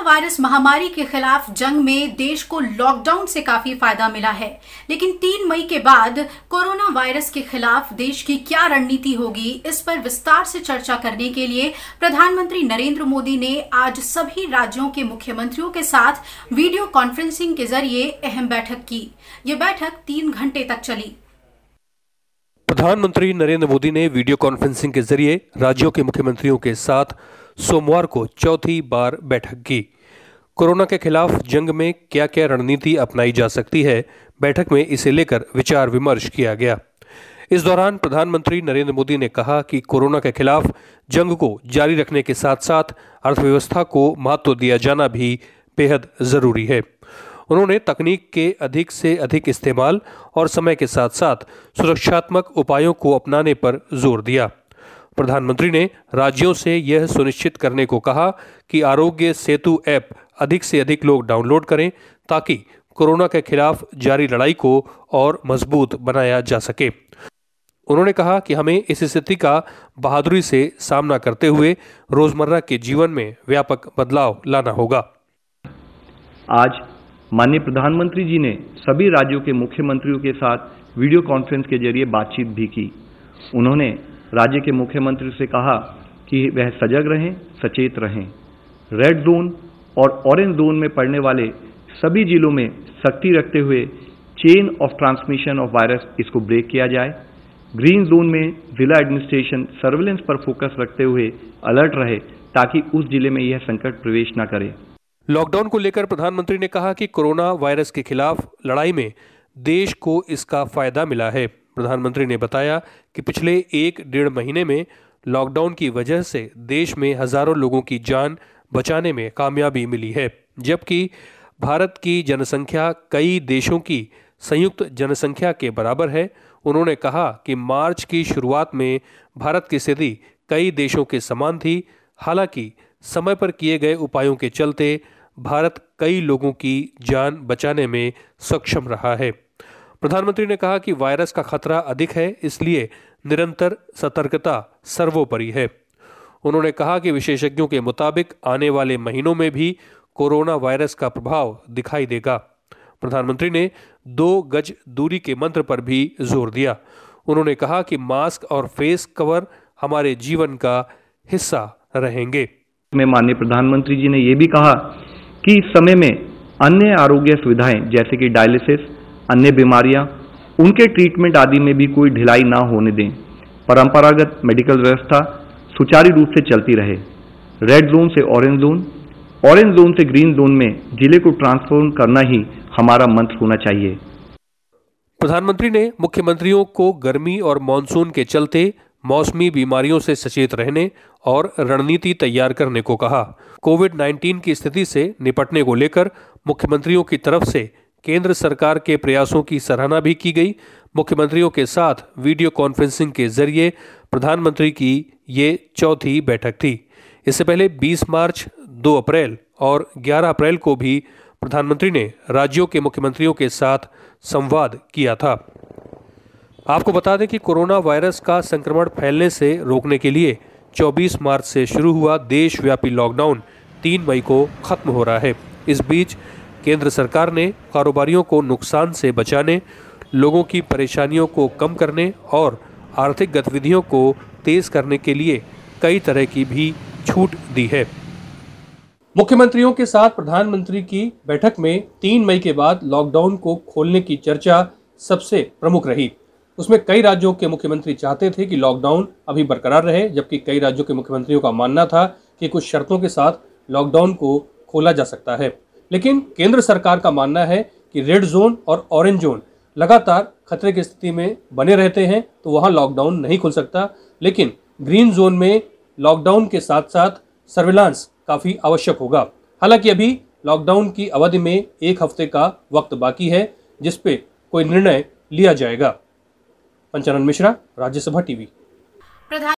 corona virus महामारी के खिलाफ जंग में देश को लॉकडाउन से काफी फायदा मिला है लेकिन तीन मई के बाद कोरोना वायरस के खिलाफ देश की क्या रणनीति होगी इस पर विस्तार से चर्चा करने के लिए प्रधानमंत्री नरेंद्र मोदी ने आज सभी राज्यों के मुख्यमंत्रियों के साथ वीडियो कॉन्फ्रेंसिंग के जरिए अहम बैठक की ये बैठक तीन घंटे तक चली प्रधानमंत्री नरेंद्र मोदी ने वीडियो कॉन्फ्रेंसिंग के जरिए राज्यों के मुख्यमंत्रियों के साथ सोमवार को चौथी बार बैठक की कोरोना के खिलाफ जंग में क्या क्या रणनीति अपनाई जा सकती है बैठक में इसे लेकर विचार विमर्श किया गया इस दौरान प्रधानमंत्री नरेंद्र मोदी ने कहा कि कोरोना के खिलाफ जंग को जारी रखने के साथ साथ अर्थव्यवस्था को महत्व दिया जाना भी बेहद ज़रूरी है उन्होंने तकनीक के अधिक से अधिक इस्तेमाल और समय के साथ साथ सुरक्षात्मक उपायों को अपनाने पर जोर दिया प्रधानमंत्री ने राज्यों से यह सुनिश्चित करने को कहा कि आरोग्य सेतु ऐप अधिक से अधिक लोग डाउनलोड करें ताकि कोरोना के खिलाफ जारी लड़ाई को और मजबूत बनाया जा सके उन्होंने कहा कि हमें इस स्थिति का बहादुरी से सामना करते हुए रोजमर्रा के जीवन में व्यापक बदलाव लाना होगा आज माननीय प्रधानमंत्री जी ने सभी राज्यों के मुख्यमंत्रियों के साथ वीडियो कॉन्फ्रेंस के जरिए बातचीत भी की उन्होंने राज्य के मुख्यमंत्री से कहा कि वह सजग रहें सचेत रहें रेड जोन और ऑरेंज जोन में पड़ने वाले सभी जिलों में सख्ती रखते हुए chain of transmission of virus इसको ब्रेक किया जाए ग्रीन जोन में जिला एडमिनिस्ट्रेशन सर्विलेंस पर फोकस रखते हुए अलर्ट रहे ताकि उस जिले में यह संकट प्रवेश न करे लॉकडाउन को लेकर प्रधानमंत्री ने कहा कि कोरोना वायरस के खिलाफ लड़ाई में देश को इसका फायदा मिला है प्रधानमंत्री ने बताया कि पिछले एक डेढ़ महीने में लॉकडाउन की वजह से देश में हजारों लोगों की जान बचाने में कामयाबी मिली है जबकि भारत की जनसंख्या कई देशों की संयुक्त जनसंख्या के बराबर है उन्होंने कहा कि मार्च की शुरुआत में भारत की स्थिति कई देशों के समान थी हालांकि समय पर किए गए उपायों के चलते भारत कई लोगों की जान बचाने में सक्षम रहा है प्रधानमंत्री ने कहा कि वायरस का खतरा अधिक है इसलिए निरंतर सतर्कता सर्वोपरि है उन्होंने कहा कि विशेषज्ञों के मुताबिक आने वाले महीनों में भी कोरोना वायरस का प्रभाव दिखाई देगा प्रधानमंत्री ने दो गज दूरी के मंत्र पर भी जोर दिया उन्होंने कहा कि मास्क और फेस कवर हमारे जीवन का हिस्सा रहेंगे में माननीय प्रधानमंत्री जी ने यह भी कहा कि इस समय में अन्य आरोग्य सुविधाएं जैसे कि डायलिसिस अन्य बीमारियां उनके ट्रीटमेंट आदि में भी कोई ढिलाई ना होने दें परंपरागत मेडिकल व्यवस्था सुचारू रूप से चलती रहे रेड जोन से ऑरेंज जोन ऑरेंज जोन से ग्रीन जोन में जिले को ट्रांसफॉर्म करना ही हमारा मंत्र होना चाहिए प्रधानमंत्री ने मुख्यमंत्रियों को गर्मी और मानसून के चलते मौसमी बीमारियों से सचेत रहने और रणनीति तैयार करने को कहा कोविड 19 की स्थिति से निपटने को लेकर मुख्यमंत्रियों की तरफ से केंद्र सरकार के प्रयासों की सराहना भी की गई मुख्यमंत्रियों के साथ वीडियो कॉन्फ्रेंसिंग के जरिए प्रधानमंत्री की ये चौथी बैठक थी इससे पहले 20 मार्च 2 अप्रैल और 11 अप्रैल को भी प्रधानमंत्री ने राज्यों के मुख्यमंत्रियों के साथ संवाद किया था आपको बता दें कि कोरोना वायरस का संक्रमण फैलने से रोकने के लिए 24 मार्च से शुरू हुआ देशव्यापी लॉकडाउन 3 मई को खत्म हो रहा है इस बीच केंद्र सरकार ने कारोबारियों को नुकसान से बचाने लोगों की परेशानियों को कम करने और आर्थिक गतिविधियों को तेज़ करने के लिए कई तरह की भी छूट दी है मुख्यमंत्रियों के साथ प्रधानमंत्री की बैठक में तीन मई के बाद लॉकडाउन को खोलने की चर्चा सबसे प्रमुख रही उसमें कई राज्यों के मुख्यमंत्री चाहते थे कि लॉकडाउन अभी बरकरार रहे जबकि कई राज्यों के मुख्यमंत्रियों का मानना था कि कुछ शर्तों के साथ लॉकडाउन को खोला जा सकता है लेकिन केंद्र सरकार का मानना है कि रेड जोन और ऑरेंज जोन लगातार खतरे की स्थिति में बने रहते हैं तो वहाँ लॉकडाउन नहीं खुल सकता लेकिन ग्रीन जोन में लॉकडाउन के साथ साथ सर्विलांस काफ़ी आवश्यक होगा हालांकि अभी लॉकडाउन की अवधि में एक हफ्ते का वक्त बाकी है जिसपे कोई निर्णय लिया जाएगा पंचानंद मिश्रा राज्यसभा टीवी